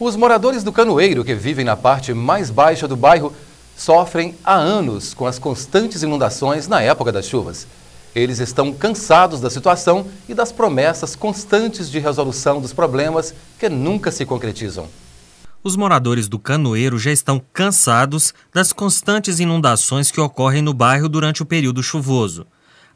Os moradores do Canoeiro, que vivem na parte mais baixa do bairro, sofrem há anos com as constantes inundações na época das chuvas. Eles estão cansados da situação e das promessas constantes de resolução dos problemas que nunca se concretizam. Os moradores do Canoeiro já estão cansados das constantes inundações que ocorrem no bairro durante o período chuvoso.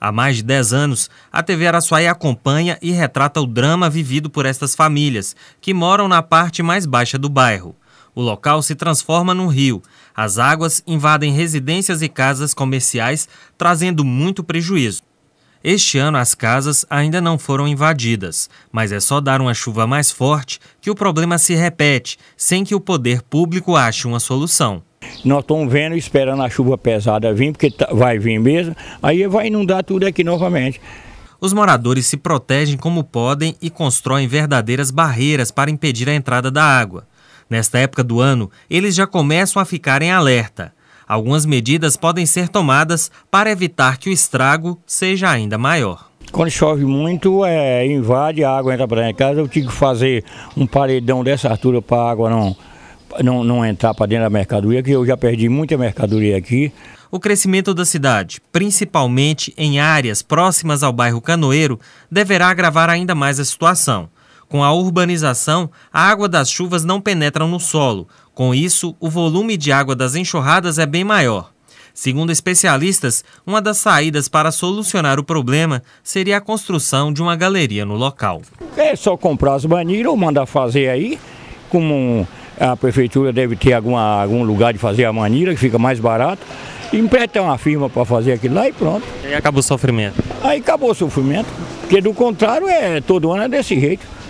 Há mais de 10 anos, a TV Araçuaí acompanha e retrata o drama vivido por estas famílias, que moram na parte mais baixa do bairro. O local se transforma num rio. As águas invadem residências e casas comerciais, trazendo muito prejuízo. Este ano as casas ainda não foram invadidas, mas é só dar uma chuva mais forte que o problema se repete, sem que o poder público ache uma solução nós estamos vendo, esperando a chuva pesada vir, porque tá, vai vir mesmo, aí vai inundar tudo aqui novamente. Os moradores se protegem como podem e constroem verdadeiras barreiras para impedir a entrada da água. Nesta época do ano, eles já começam a ficar em alerta. Algumas medidas podem ser tomadas para evitar que o estrago seja ainda maior. Quando chove muito, é, invade a água, entra para dentro de casa. Eu tive que fazer um paredão dessa altura para a água não não, não entrar para dentro da mercadoria, que eu já perdi muita mercadoria aqui. O crescimento da cidade, principalmente em áreas próximas ao bairro Canoeiro, deverá agravar ainda mais a situação. Com a urbanização, a água das chuvas não penetra no solo. Com isso, o volume de água das enxurradas é bem maior. Segundo especialistas, uma das saídas para solucionar o problema seria a construção de uma galeria no local. É só comprar as banilhas ou mandar fazer aí, como um a prefeitura deve ter alguma, algum lugar de fazer a manilha, que fica mais barato. Empreta uma firma para fazer aquilo lá e pronto. Aí acabou o sofrimento. Aí acabou o sofrimento, porque do contrário é todo ano é desse jeito.